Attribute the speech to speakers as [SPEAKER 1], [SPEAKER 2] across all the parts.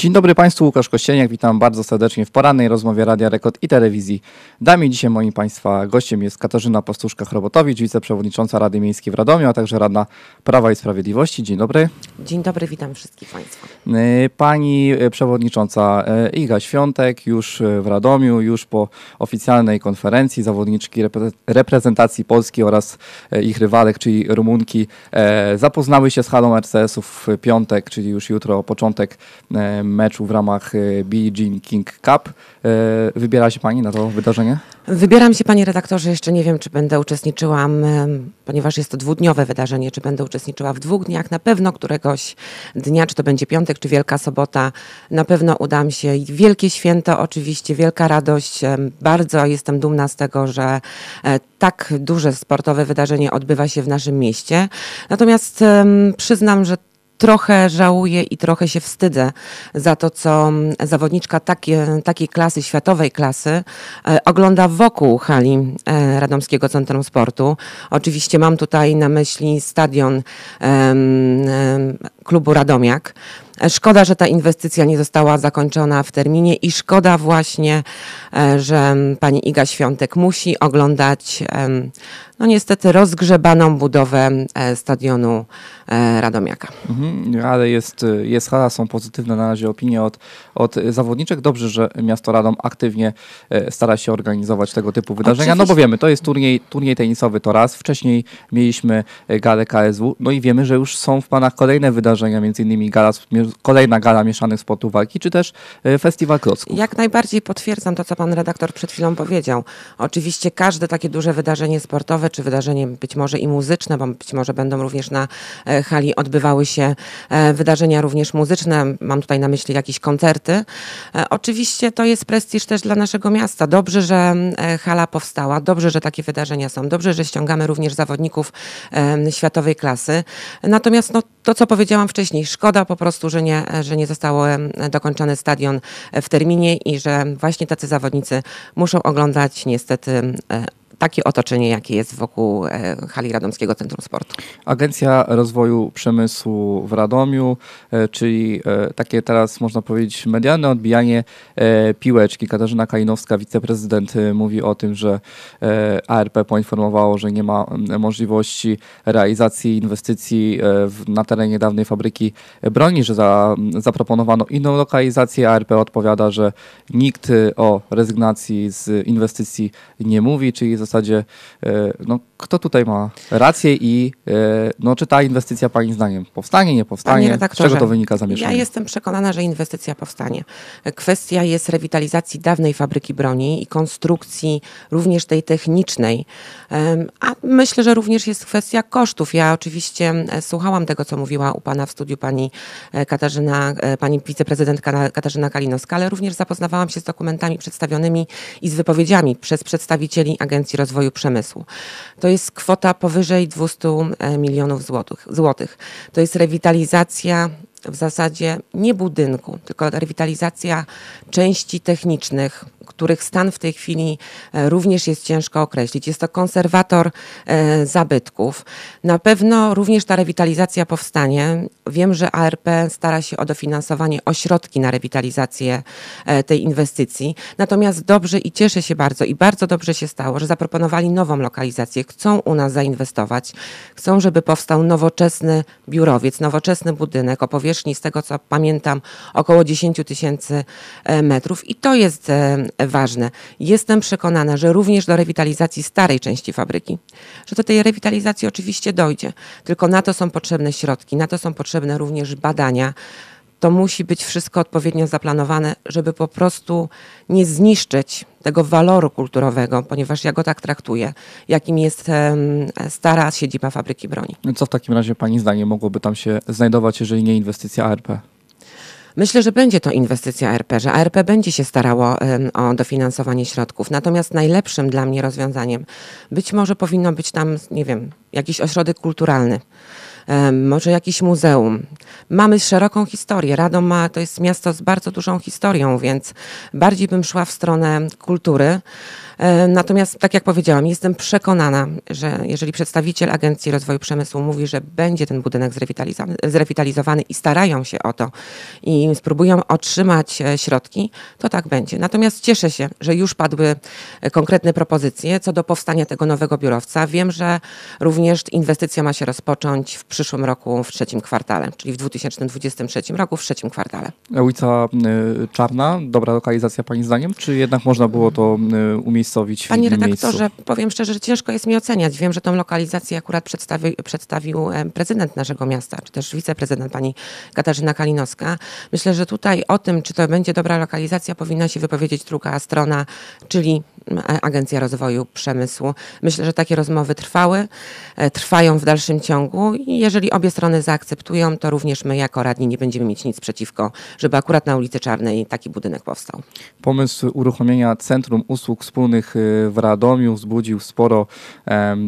[SPEAKER 1] Dzień dobry Państwu, Łukasz Kościeniak, witam bardzo serdecznie w porannej rozmowie Radia Rekord i Telewizji. Dami dzisiaj moim Państwa gościem jest Katarzyna Postuszka-Chrobotowicz, wiceprzewodnicząca Rady Miejskiej w Radomiu, a także Radna Prawa i Sprawiedliwości. Dzień dobry.
[SPEAKER 2] Dzień dobry, witam wszystkich Państwa.
[SPEAKER 1] E, Pani e, przewodnicząca e, Iga Świątek już w Radomiu, już po oficjalnej konferencji zawodniczki reprezentacji Polski oraz ich rywalek, czyli Rumunki, zapoznały się z halą RCS-ów w piątek, czyli już jutro, początek meczu w ramach Billie Jean King Cup. E, wybiera się Pani na to wydarzenie?
[SPEAKER 2] Wybieram się, Panie redaktorze. Jeszcze nie wiem, czy będę uczestniczyła, e, ponieważ jest to dwudniowe wydarzenie, czy będę uczestniczyła w dwóch dniach. Na pewno któregoś dnia, czy to będzie piątek, czy Wielka Sobota, na pewno udam się. Wielkie święto, oczywiście, wielka radość. E, bardzo jestem dumna z tego, że tak duże sportowe wydarzenie odbywa się w naszym mieście. Natomiast przyznam, że trochę żałuję i trochę się wstydzę za to, co zawodniczka takie, takiej klasy, światowej klasy, e, ogląda wokół hali e, Radomskiego Centrum Sportu. Oczywiście mam tutaj na myśli stadion klubu Radomiak. E, szkoda, że ta inwestycja nie została zakończona w terminie i szkoda właśnie, e, że pani Iga Świątek musi oglądać no niestety rozgrzebaną budowę e, stadionu Radomiaka.
[SPEAKER 1] Mhm, ale jest, jest hala, są pozytywne na razie opinie od, od zawodniczek. Dobrze, że miasto Radom aktywnie stara się organizować tego typu wydarzenia, Oczywiście. no bo wiemy, to jest turniej, turniej tenisowy to raz, wcześniej mieliśmy galę KSW, no i wiemy, że już są w planach kolejne wydarzenia, między innymi gala kolejna gala mieszanych sportów walki, czy też e, festiwal klocków.
[SPEAKER 2] Jak najbardziej potwierdzam to, co pan redaktor przed chwilą powiedział. Oczywiście każde takie duże wydarzenie sportowe, czy wydarzenie być może i muzyczne, bo być może będą również na e, hali odbywały się e, wydarzenia również muzyczne. Mam tutaj na myśli jakieś koncerty. Oczywiście to jest prestiż też dla naszego miasta. Dobrze, że hala powstała, dobrze, że takie wydarzenia są, dobrze, że ściągamy również zawodników światowej klasy. Natomiast no, to, co powiedziałam wcześniej, szkoda po prostu, że E, że nie, że nie został dokończony stadion e, w terminie i że właśnie tacy zawodnicy muszą oglądać niestety e, takie otoczenie, jakie jest wokół e, hali Radomskiego Centrum Sportu. Agencja Rozwoju Przemysłu w Radomiu, e, czyli e, takie teraz można
[SPEAKER 1] powiedzieć medialne odbijanie piłeczki. Katarzyna Kalinowska, wiceprezydent, mówi o tym, że ARP poinformowało, że nie ma możliwości realizacji inwestycji na terenie dawnej fabryki broni, że za, zaproponowano inną lokalizację. ARP odpowiada, że nikt o rezygnacji z inwestycji nie mówi, czyli zasadzie, e, no, kto tutaj ma rację i e, no, czy ta inwestycja Pani zdaniem powstanie, nie powstanie? Z czego to wynika zamieszanie? Ja
[SPEAKER 2] jestem przekonana, że inwestycja powstanie. Kwestia jest rewitalizacji dawnej fabryki broni i konstrukcji również tej technicznej. A myślę, że również jest kwestia kosztów. Ja oczywiście słuchałam tego, co mówiła u Pana w studiu Pani e, Katarzyna, Pani wiceprezydentka Katarzyna Kalinowska, ale również zapoznawałam się z dokumentami przedstawionymi i z wypowiedziami przez przedstawicieli Agencji rozwoju przemysłu. To jest kwota powyżej 200 e, milionów złotych. złotych. To jest rewitalizacja w zasadzie nie budynku, tylko rewitalizacja części technicznych, których stan w tej chwili e, również jest ciężko określić. Jest to konserwator e, zabytków. Na pewno również ta rewitalizacja powstanie Wiem, że ARP stara się o dofinansowanie, o środki na rewitalizację e, tej inwestycji. Natomiast dobrze i cieszę się bardzo i bardzo dobrze się stało, że zaproponowali nową lokalizację. Chcą u nas zainwestować. Chcą, żeby powstał nowoczesny biurowiec, nowoczesny budynek o powierzchni, z tego co pamiętam, około 10 tysięcy e, metrów. I to jest e, ważne. Jestem przekonana, że również do rewitalizacji starej części fabryki, że do tej rewitalizacji oczywiście dojdzie. Tylko na to są potrzebne środki, na to są potrzebne potrzebne również badania. To musi być wszystko odpowiednio zaplanowane, żeby po prostu nie zniszczyć tego waloru kulturowego, ponieważ ja go tak traktuję, jakim jest stara siedziba fabryki broni. No co w takim razie Pani zdanie mogłoby tam się znajdować, jeżeli nie inwestycja ARP? Myślę, że będzie to inwestycja ARP, że ARP będzie się starało o dofinansowanie środków. Natomiast najlepszym dla mnie rozwiązaniem być może powinno być tam, nie wiem, jakiś ośrodek kulturalny może jakieś muzeum. Mamy szeroką historię. Radom ma, to jest miasto z bardzo dużą historią, więc bardziej bym szła w stronę kultury. E, natomiast, tak jak powiedziałam, jestem przekonana, że jeżeli przedstawiciel Agencji Rozwoju Przemysłu mówi, że będzie ten budynek zrewitalizowany, zrewitalizowany i starają się o to i spróbują otrzymać e, środki, to tak będzie. Natomiast cieszę się, że już padły e, konkretne propozycje co do powstania tego nowego biurowca. Wiem, że również inwestycja ma się rozpocząć w przyszłym roku, w trzecim kwartale, czyli w 2023 roku, w trzecim kwartale.
[SPEAKER 1] Ulica Czarna, dobra lokalizacja Pani zdaniem, czy jednak można było to umieścić? umiejscowić w Panie redaktorze, miejscu.
[SPEAKER 2] powiem szczerze, że ciężko jest mi oceniać. Wiem, że tą lokalizację akurat przedstawi, przedstawił prezydent naszego miasta, czy też wiceprezydent pani Katarzyna Kalinowska. Myślę, że tutaj o tym, czy to będzie dobra lokalizacja, powinna się wypowiedzieć druga strona, czyli Agencja Rozwoju Przemysłu. Myślę, że takie rozmowy trwały, e, trwają w dalszym ciągu i jeżeli obie strony zaakceptują, to również my jako radni nie będziemy mieć nic przeciwko, żeby akurat na ulicy Czarnej taki budynek powstał.
[SPEAKER 1] Pomysł uruchomienia Centrum Usług Wspólnych Y, w Radomiu wzbudził sporo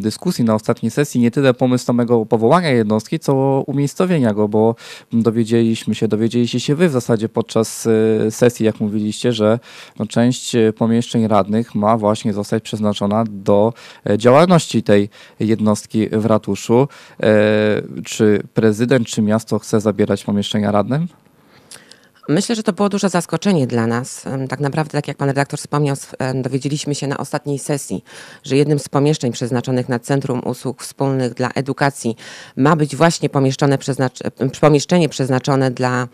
[SPEAKER 1] dyskusji na ostatniej sesji. Nie tyle pomysł samego powołania jednostki, co umiejscowienia go, bo dowiedzieliśmy się, dowiedzieliście się wy w zasadzie podczas y, sesji, jak mówiliście, że no, część y, pomieszczeń radnych ma właśnie zostać przeznaczona do e, działalności tej jednostki w ratuszu. E, czy prezydent, czy miasto chce zabierać pomieszczenia radnym?
[SPEAKER 2] Myślę, że to było duże zaskoczenie dla nas. Tak naprawdę, tak jak pan redaktor wspomniał, dowiedzieliśmy się na ostatniej sesji, że jednym z pomieszczeń przeznaczonych na Centrum Usług Wspólnych dla Edukacji ma być właśnie pomieszczone, pomieszczenie przeznaczone dla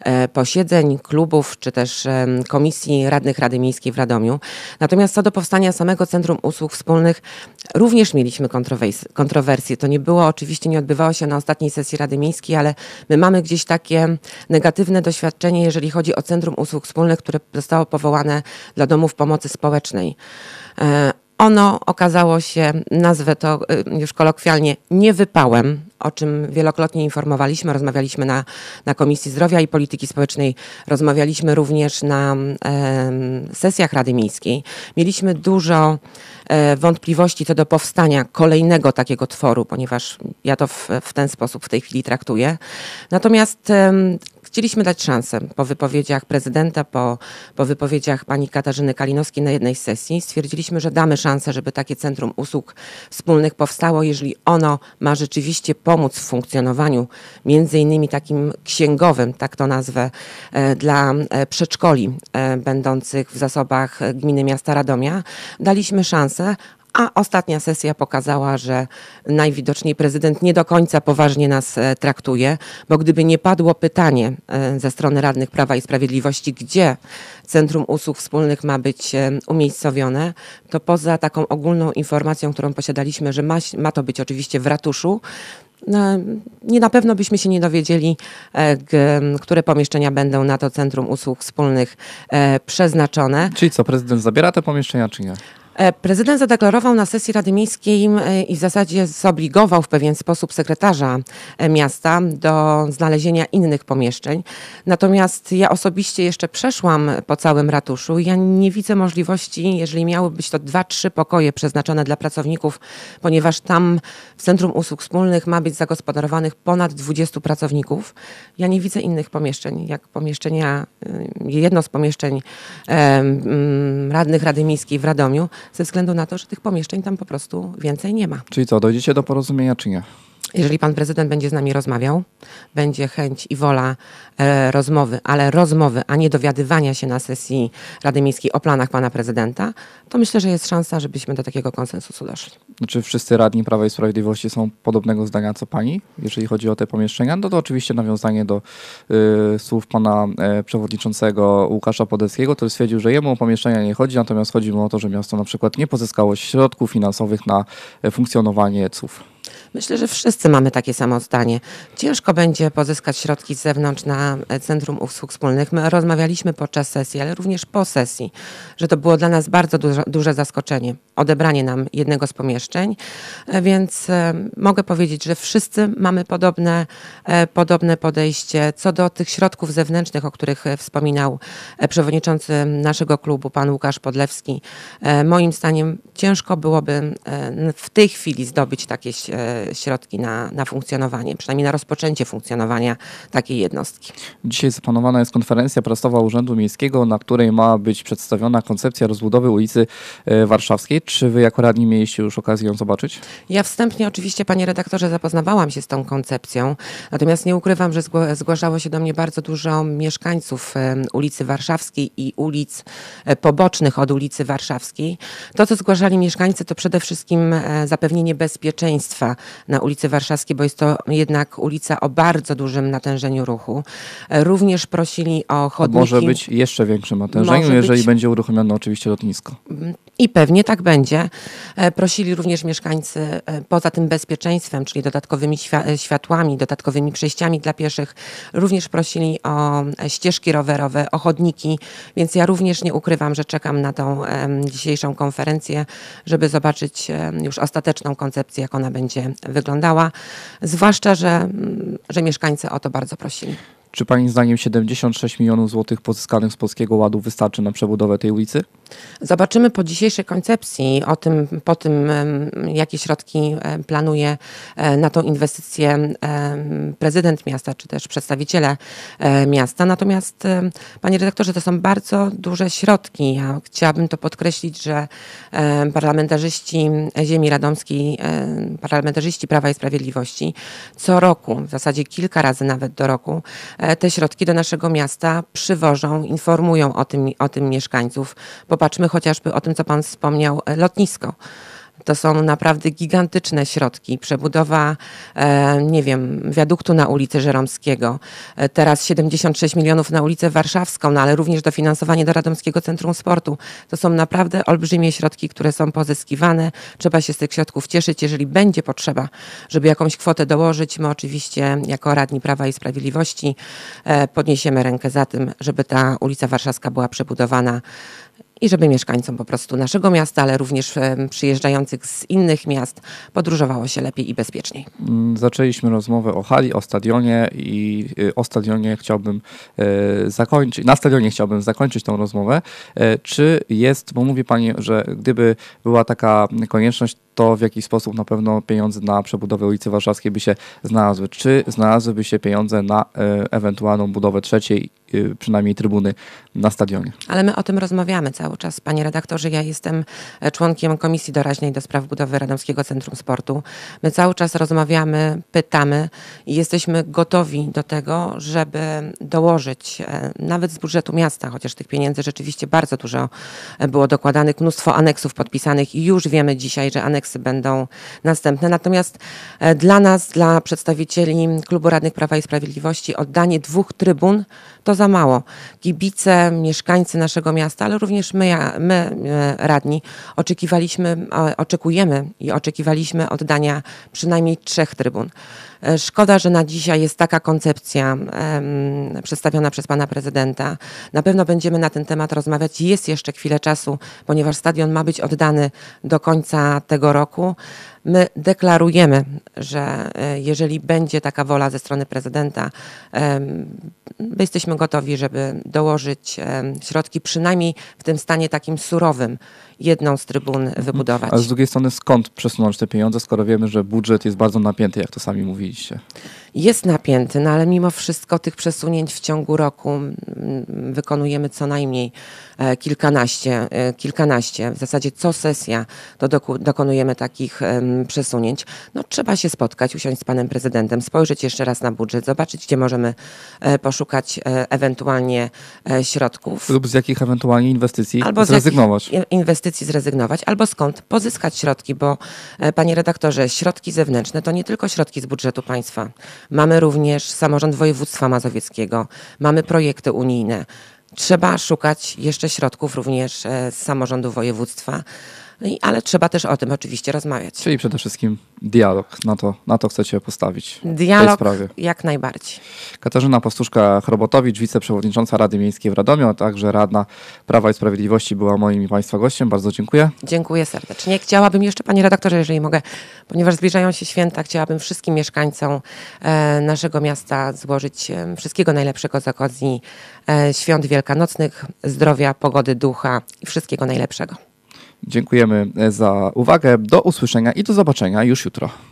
[SPEAKER 2] e, posiedzeń, klubów czy też komisji radnych Rady Miejskiej w Radomiu. Natomiast co do powstania samego Centrum Usług Wspólnych, również mieliśmy kontrowersje. To nie było, oczywiście nie odbywało się na ostatniej sesji Rady Miejskiej, ale my mamy gdzieś takie negatywne doświadczenie, jeżeli chodzi o Centrum Usług Wspólnych, które zostało powołane dla domów pomocy społecznej. E, ono okazało się, nazwę to e, już kolokwialnie, niewypałem, o czym wielokrotnie informowaliśmy, rozmawialiśmy na, na Komisji Zdrowia i Polityki Społecznej, rozmawialiśmy również na e, sesjach Rady Miejskiej. Mieliśmy dużo e, wątpliwości co do powstania kolejnego takiego tworu, ponieważ ja to w, w ten sposób w tej chwili traktuję. Natomiast e, Chcieliśmy dać szansę. Po wypowiedziach prezydenta, po, po wypowiedziach pani Katarzyny Kalinowskiej na jednej sesji stwierdziliśmy, że damy szansę, żeby takie Centrum Usług Wspólnych powstało, jeżeli ono ma rzeczywiście pomóc w funkcjonowaniu między innymi takim księgowym, tak to nazwę, e, dla e, przedszkoli e, będących w zasobach gminy miasta Radomia. Daliśmy szansę, a ostatnia sesja pokazała, że najwidoczniej prezydent nie do końca poważnie nas e, traktuje, bo gdyby nie padło pytanie e, ze strony radnych Prawa i Sprawiedliwości, gdzie Centrum Usług Wspólnych ma być e, umiejscowione, to poza taką ogólną informacją, którą posiadaliśmy, że ma, ma to być oczywiście w ratuszu, no, nie na pewno byśmy się nie dowiedzieli, które pomieszczenia będą na to Centrum Usług Wspólnych przeznaczone. Czyli co, prezydent zabiera te pomieszczenia, czy nie? E, prezydent zadeklarował na sesji Rady Miejskiej e, i w zasadzie zobligował w pewien sposób sekretarza e, miasta do znalezienia innych pomieszczeń. Natomiast ja osobiście jeszcze przeszłam po całym ratuszu ja nie widzę możliwości, jeżeli miały być to dwa, trzy pokoje przeznaczone dla pracowników, ponieważ tam w Centrum Usług Wspólnych ma być zagospodarowanych ponad 20 pracowników. Ja nie widzę innych pomieszczeń, jak pomieszczenia, y, jedno z pomieszczeń radnych Rady Miejskiej w Radomiu ze względu na to, że tych pomieszczeń tam po prostu więcej nie ma.
[SPEAKER 1] Czyli co, dojdziecie do porozumienia czy nie?
[SPEAKER 2] Jeżeli pan prezydent będzie z nami rozmawiał, będzie chęć i wola e, rozmowy, ale rozmowy, a nie dowiadywania się na sesji Rady Miejskiej o planach pana prezydenta, to myślę, że jest szansa, żebyśmy do takiego konsensusu doszli.
[SPEAKER 1] Czy wszyscy radni Prawa i Sprawiedliwości są podobnego zdania co pani, jeżeli chodzi o te pomieszczenia? No to oczywiście nawiązanie do y, słów pana y, przewodniczącego Łukasza Podeckiego, który stwierdził, że jemu o pomieszczenia nie chodzi, natomiast chodzi mu o to, że miasto na przykład nie pozyskało środków finansowych na e, funkcjonowanie CUF.
[SPEAKER 2] Myślę, że wszyscy mamy takie samo zdanie. Ciężko będzie pozyskać środki z zewnątrz na e, Centrum Usług Wspólnych. My rozmawialiśmy podczas sesji, ale również po sesji, że to było dla nas bardzo duże, duże zaskoczenie. Odebranie nam jednego z pomieszczeń. E, więc e, mogę powiedzieć, że wszyscy mamy podobne, e, podobne podejście co do tych środków zewnętrznych, o których wspominał przewodniczący naszego klubu, pan Łukasz Podlewski. Moim zdaniem ciężko byłoby w tej chwili zdobyć takie środki na, na funkcjonowanie, przynajmniej na rozpoczęcie funkcjonowania takiej jednostki.
[SPEAKER 1] Dzisiaj zaplanowana jest konferencja prasowa Urzędu Miejskiego, na której ma być przedstawiona koncepcja rozbudowy ulicy Warszawskiej. Czy wy jako radni mieliście już okazję okazję ją zobaczyć?
[SPEAKER 2] Ja wstępnie oczywiście, panie redaktorze, zapoznawałam się z tą koncepcją, natomiast nie ukrywam, że zgłaszało się do mnie bardzo dużo mieszkańców ulicy Warszawskiej i ulic e, pobocznych od ulicy Warszawskiej. To, co zgłaszali mieszkańcy, to przede wszystkim e, zapewnienie bezpieczeństwa na ulicy Warszawskiej, bo jest to jednak ulica o bardzo dużym natężeniu ruchu. E, również prosili o chodniki. może być
[SPEAKER 1] jeszcze większym natężeniem, jeżeli być... będzie uruchomione oczywiście lotnisko.
[SPEAKER 2] Mm, I pewnie tak będzie. Prosili również mieszkańcy e, poza tym bezpieczeństwem, czyli dodatkowymi e, światłami, dodatkowymi przejściami dla pieszych, również prosili o e, ścieżki rowerowe, o chodniki, więc ja również nie ukrywam, że czekam na tą dzisiejszą konferencję, żeby zobaczyć już ostateczną koncepcję, jak ona będzie wyglądała, zwłaszcza, że, że mieszkańcy o to bardzo prosili.
[SPEAKER 1] Czy Pani zdaniem 76 milionów złotych
[SPEAKER 2] pozyskanych z Polskiego Ładu wystarczy na przebudowę tej ulicy? Zobaczymy po dzisiejszej koncepcji, o tym, po tym, jakie środki planuje e, na tą inwestycję prezydent miasta, czy też przedstawiciele e, miasta. Natomiast, panie redaktorze, to są bardzo duże środki. Ja chciałabym to podkreślić, że parlamentarzyści ziemi radomskiej, parlamentarzyści Prawa i Sprawiedliwości co roku, w zasadzie kilka razy nawet do roku, e, te środki do naszego miasta przywożą, informują o tym, o tym mieszkańców. Po Popatrzmy chociażby o tym, co Pan wspomniał, e, lotnisko. To są naprawdę gigantyczne środki. Przebudowa, e, nie wiem, wiaduktu na ulicy Żeromskiego, e, teraz 76 milionów na ulicę Warszawską, no ale również dofinansowanie do Radomskiego Centrum Sportu. To są naprawdę olbrzymie środki, które są pozyskiwane. Trzeba się z tych środków cieszyć. Jeżeli będzie potrzeba, żeby jakąś kwotę dołożyć, my oczywiście jako radni Prawa i Sprawiedliwości podniesiemy rękę za tym, żeby ta ulica Warszawska była przebudowana i żeby mieszkańcom po prostu naszego miasta, ale również przyjeżdżających z innych miast podróżowało się lepiej i bezpieczniej.
[SPEAKER 1] Mm, zaczęliśmy rozmowę o hali, o stadionie i y, o stadionie chciałbym e, zakończyć, na stadionie chciałbym zakończyć tą rozmowę. E, czy jest, bo mówi Pani, że gdyby była taka konieczność, to w jaki sposób na pewno pieniądze na przebudowę ulicy Warszawskiej by się znalazły. Czy znalazłyby się pieniądze na e, ewentualną budowę trzeciej, e, przynajmniej trybuny na stadionie?
[SPEAKER 2] Ale my o tym rozmawiamy cały czas. Panie redaktorze, ja jestem e, członkiem Komisji Doraźnej do Spraw Budowy Radomskiego Centrum Sportu. My cały czas rozmawiamy, pytamy i jesteśmy gotowi do tego, żeby dołożyć nawet z budżetu miasta, chociaż tych pieniędzy rzeczywiście bardzo dużo było dokładanych, mnóstwo aneksów podpisanych i już wiemy dzisiaj, że aneks będą następne. Natomiast e, dla nas, dla przedstawicieli Klubu Radnych Prawa i Sprawiedliwości, oddanie dwóch trybun to za mało. Kibice, mieszkańcy naszego miasta, ale również my, my e, radni, oczekiwaliśmy, e, oczekujemy i oczekiwaliśmy oddania przynajmniej trzech trybun. E, szkoda, że na dzisiaj jest taka koncepcja przedstawiona przez pana prezydenta. Na pewno będziemy na ten temat rozmawiać. Jest jeszcze chwilę czasu, ponieważ stadion ma być oddany do końca tego roku. My deklarujemy, że e, jeżeli będzie taka wola ze strony prezydenta, jesteśmy gotowi, żeby dołożyć środki, przynajmniej w tym stanie takim surowym, jedną z trybun mhm. wybudować. Ale z
[SPEAKER 1] drugiej strony skąd
[SPEAKER 2] przesunąć te pieniądze, skoro wiemy, że budżet jest bardzo napięty, jak to sami mówi jest napięty, no ale mimo wszystko tych przesunięć w ciągu roku mm, wykonujemy co najmniej e, kilkanaście, e, kilkanaście. W zasadzie co sesja to dokonujemy takich przesunięć. No trzeba się spotkać, usiąść z panem prezydentem, spojrzeć jeszcze raz na budżet, zobaczyć gdzie możemy e, poszukać ewentualnie środków. Lub
[SPEAKER 1] z jakich ewentualnie inwestycji albo zrezygnować.
[SPEAKER 2] inwestycji zrezygnować, albo skąd pozyskać środki, bo panie redaktorze, środki zewnętrzne to nie tylko środki z budżetu budżetu państwa. Mamy również samorząd województwa mazowieckiego, mamy projekty unijne. Trzeba szukać jeszcze środków również e, z samorządu województwa. No i, ale trzeba też o tym oczywiście rozmawiać.
[SPEAKER 1] Czyli przede wszystkim dialog, na to, na to chcecie postawić. Dialog w tej sprawie.
[SPEAKER 2] jak najbardziej.
[SPEAKER 1] Katarzyna Postuszka-Chrobotowicz, wiceprzewodnicząca Rady Miejskiej w Radomiu, a także radna Prawa i Sprawiedliwości była moim i Państwa gościem. Bardzo dziękuję.
[SPEAKER 2] Dziękuję serdecznie. Chciałabym jeszcze, Panie redaktorze, jeżeli mogę, ponieważ zbliżają się święta, chciałabym wszystkim mieszkańcom e, naszego miasta złożyć e, wszystkiego najlepszego z okazji e, świąt wielkanocnych, zdrowia, pogody, ducha i wszystkiego najlepszego.
[SPEAKER 1] Dziękujemy e, za uwagę. Do usłyszenia i do zobaczenia już jutro.